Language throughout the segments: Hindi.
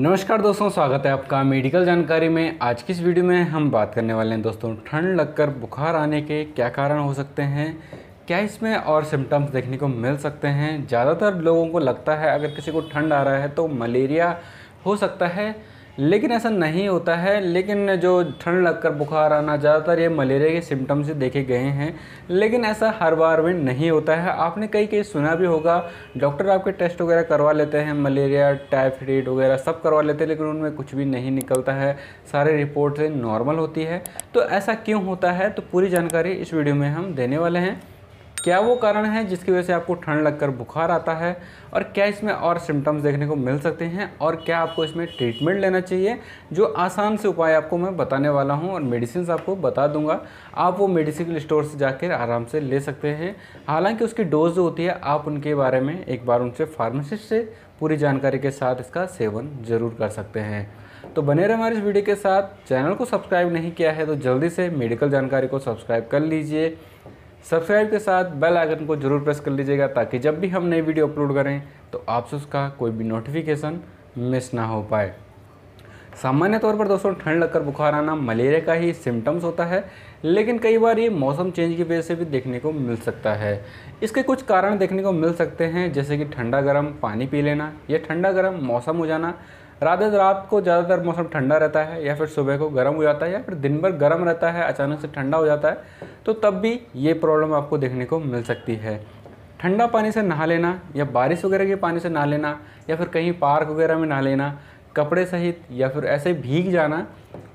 नमस्कार दोस्तों स्वागत है आपका मेडिकल जानकारी में आज की इस वीडियो में हम बात करने वाले हैं दोस्तों ठंड लगकर बुखार आने के क्या कारण हो सकते हैं क्या इसमें और सिम्टम्स देखने को मिल सकते हैं ज़्यादातर लोगों को लगता है अगर किसी को ठंड आ रहा है तो मलेरिया हो सकता है लेकिन ऐसा नहीं होता है लेकिन जो ठंड लगकर बुखार आना ज़्यादातर ये मलेरिया के सिम्टम्स देखे गए हैं लेकिन ऐसा हर बार में नहीं होता है आपने कई कई सुना भी होगा डॉक्टर आपके टेस्ट वगैरह करवा लेते हैं मलेरिया टाइफाइड वगैरह सब करवा लेते हैं लेकिन उनमें कुछ भी नहीं निकलता है सारे रिपोर्ट नॉर्मल होती है तो ऐसा क्यों होता है तो पूरी जानकारी इस वीडियो में हम देने वाले हैं क्या वो कारण है जिसकी वजह से आपको ठंड लगकर बुखार आता है और क्या इसमें और सिम्टम्स देखने को मिल सकते हैं और क्या आपको इसमें ट्रीटमेंट लेना चाहिए जो आसान से उपाय आपको मैं बताने वाला हूँ और मेडिसिन आपको बता दूंगा आप वो मेडिसिकल स्टोर से जाकर आराम से ले सकते हैं हालांकि उसकी डोज जो होती है आप उनके बारे में एक बार उनसे फार्मासिस्ट से पूरी जानकारी के साथ इसका सेवन ज़रूर कर सकते हैं तो बने रहे हमारे इस वीडियो के साथ चैनल को सब्सक्राइब नहीं किया है तो जल्दी से मेडिकल जानकारी को सब्सक्राइब कर लीजिए सब्सक्राइब के साथ बेल आइकन को जरूर प्रेस कर लीजिएगा ताकि जब भी हम नई वीडियो अपलोड करें तो आपसे उसका कोई भी नोटिफिकेशन मिस ना हो पाए सामान्य तौर पर दोस्तों ठंड लगकर बुखार आना मलेरिया का ही सिम्टम्स होता है लेकिन कई बार ये मौसम चेंज की वजह से भी देखने को मिल सकता है इसके कुछ कारण देखने को मिल सकते हैं जैसे कि ठंडा गर्म पानी पी लेना या ठंडा गर्म मौसम हो जाना रात रात को ज़्यादातर मौसम ठंडा रहता है या फिर सुबह को गर्म हो जाता है या फिर दिन भर गर्म रहता है अचानक से ठंडा हो जाता है तो तब भी ये प्रॉब्लम आपको देखने को मिल सकती है ठंडा पानी से नहा लेना या बारिश वगैरह के पानी से नहा लेना या फिर कहीं पार्क वगैरह में नहा लेना कपड़े सहित या फिर ऐसे भीग जाना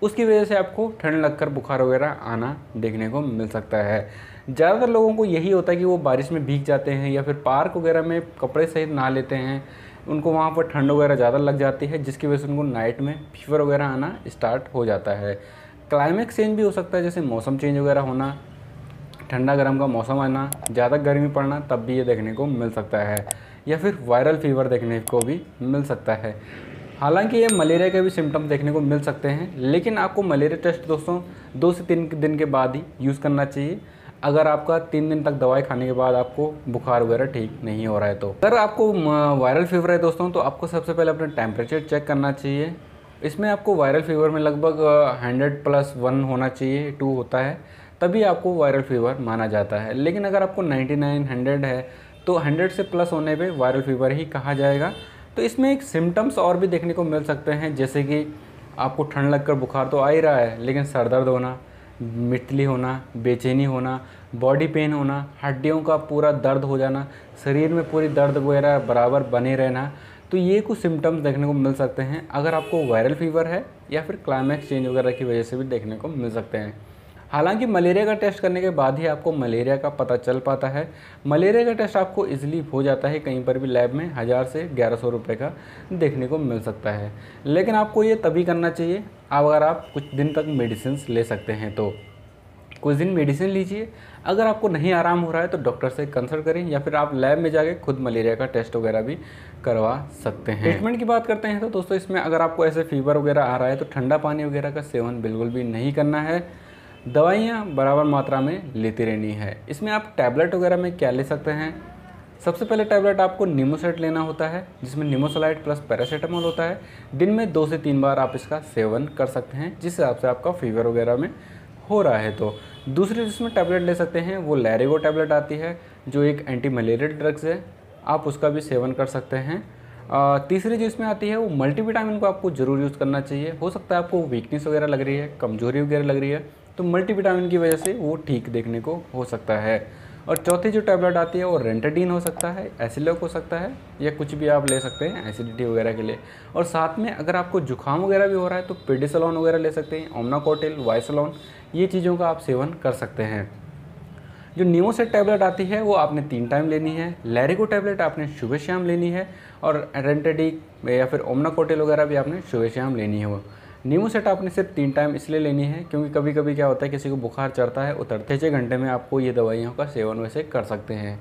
उसकी वजह से आपको ठंड लगकर बुखार वगैरह आना देखने को मिल सकता है ज़्यादातर लोगों को यही होता है कि वो बारिश में भीग जाते हैं या फिर पार्क वगैरह में कपड़े सहित नहा लेते हैं उनको वहाँ पर ठंड वगैरह ज़्यादा लग जाती है जिसकी वजह से उनको नाइट में फीवर वगैरह आना स्टार्ट हो जाता है क्लाइमेट चेंज भी हो सकता है जैसे मौसम चेंज वगैरह होना ठंडा गर्म का मौसम आना ज़्यादा गर्मी पड़ना तब भी ये देखने को मिल सकता है या फिर वायरल फीवर देखने को भी मिल सकता है हालांकि ये मलेरिया के भी सिम्टम देखने को मिल सकते हैं लेकिन आपको मलेरिया टेस्ट दोस्तों दो से तीन दिन के बाद ही यूज़ करना चाहिए अगर आपका तीन दिन तक दवाई खाने के बाद आपको बुखार वगैरह ठीक नहीं हो रहा है तो अगर आपको वायरल फीवर है दोस्तों तो आपको सबसे पहले अपना टेम्परेचर चेक करना चाहिए इसमें आपको वायरल फीवर में लगभग हंड्रेड प्लस वन होना चाहिए टू होता है तभी आपको वायरल फीवर माना जाता है लेकिन अगर आपको नाइन्टी नाइन हंड्रेड है तो हंड्रेड से प्लस होने पे वायरल फीवर ही कहा जाएगा तो इसमें एक सिम्टम्स और भी देखने को मिल सकते हैं जैसे कि आपको ठंड लगकर बुखार तो आ ही रहा है लेकिन सर दर्द होना मिटली होना बेचैनी होना बॉडी पेन होना हड्डियों का पूरा दर्द हो जाना शरीर में पूरी दर्द वगैरह बराबर बने रहना तो ये कुछ सिम्टम्स देखने को मिल सकते हैं अगर आपको वायरल फीवर है या फिर क्लाइमैक्स चेंज वगैरह की वजह से भी देखने को मिल सकते हैं हालांकि मलेरिया का टेस्ट करने के बाद ही आपको मलेरिया का पता चल पाता है मलेरिया का टेस्ट आपको इजीली हो जाता है कहीं पर भी लैब में हज़ार से ग्यारह सौ रुपये का देखने को मिल सकता है लेकिन आपको ये तभी करना चाहिए अगर आप कुछ दिन तक मेडिसिन ले सकते हैं तो कुछ दिन मेडिसिन लीजिए अगर आपको नहीं आराम हो रहा है तो डॉक्टर से कंसल्ट करें या फिर आप लैब में जाके खुद मलेरिया का टेस्ट वगैरह भी करवा सकते हैं ट्रीटमेंट की बात करते हैं तो दोस्तों इसमें अगर आपको ऐसे फीवर वगैरह आ रहा है तो ठंडा पानी वगैरह का सेवन बिल्कुल भी नहीं करना है दवाइयाँ बराबर मात्रा में लेती रहनी है इसमें आप टैबलेट वगैरह में क्या ले सकते हैं सबसे पहले टैबलेट आपको निमोसेट लेना होता है जिसमें निमोसोलाइट प्लस पैरासीटामोल होता है दिन में दो से तीन बार आप इसका सेवन कर सकते हैं जिस हिसाब से आपका फीवर वगैरह में हो रहा है तो दूसरी जिसमें टैबलेट ले सकते हैं वो लैरेगो टैबलेट आती है जो एक एंटी मलेरियल ड्रग्स है आप उसका भी सेवन कर सकते हैं तीसरी जो इसमें आती है वो मल्टीविटामिन को आपको ज़रूर यूज़ करना चाहिए हो सकता है आपको वीकनेस वगैरह लग रही है कमज़ोरी वगैरह लग रही है तो मल्टीविटामिन की वजह से वो ठीक देखने को हो सकता है और चौथी जो टैबलेट आती है वो रेंटाडीन हो सकता है एसिलोक हो सकता है या कुछ भी आप ले सकते हैं एसिडिटी वगैरह के लिए और साथ में अगर आपको जुकाम वगैरह भी हो रहा है तो पेडिसलॉन वगैरह ले सकते हैं ओमनाकोटिल वाइसलॉन ये चीज़ों का आप सेवन कर सकते हैं जो न्यूसेट टैबलेट आती है वो आपने तीन टाइम लेनी है लैरिको टैबलेट आपने सुबह शाम लेनी है और रेंटेडिक या फिर ओमनाकोटिल वगैरह भी आपने सुबह शाम लेनी है वो सेट आपने सिर्फ तीन टाइम इसलिए लेनी है क्योंकि कभी कभी क्या होता है किसी को बुखार चढ़ता है उतरते छः घंटे में आपको ये दवाइयों का सेवन वैसे कर सकते हैं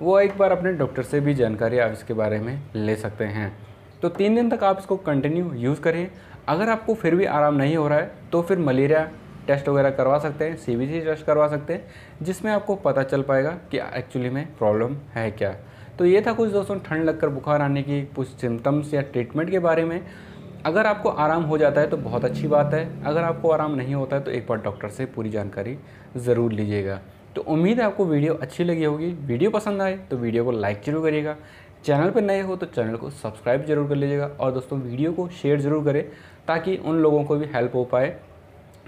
वो एक बार अपने डॉक्टर से भी जानकारी आप इसके बारे में ले सकते हैं तो तीन दिन तक आप इसको कंटिन्यू यूज़ करें अगर आपको फिर भी आराम नहीं हो रहा है तो फिर मलेरिया टेस्ट वगैरह करवा सकते हैं सी टेस्ट करवा सकते हैं जिसमें आपको पता चल पाएगा कि एक्चुअली में प्रॉब्लम है क्या तो ये था कुछ दोस्तों ठंड लगकर बुखार आने की कुछ सिम्टम्स या ट्रीटमेंट के बारे में अगर आपको आराम हो जाता है तो बहुत अच्छी बात है अगर आपको आराम नहीं होता है तो एक बार डॉक्टर से पूरी जानकारी ज़रूर लीजिएगा तो उम्मीद है आपको वीडियो अच्छी लगी होगी वीडियो पसंद आए तो वीडियो को लाइक जरूर करिएगा चैनल पर नए हो तो चैनल को सब्सक्राइब जरूर कर लीजिएगा और दोस्तों वीडियो को शेयर ज़रूर करें ताकि उन लोगों को भी हेल्प हो पाए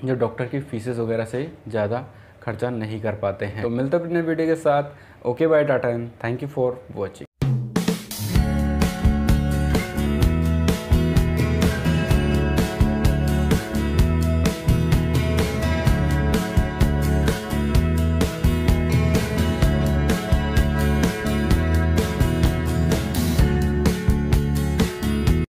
जो डॉक्टर की फ़ीसेस वगैरह से ज़्यादा खर्चा नहीं कर पाते हैं तो मिलते अपने वीडियो के साथ ओके बाय टाटा and thank you for watching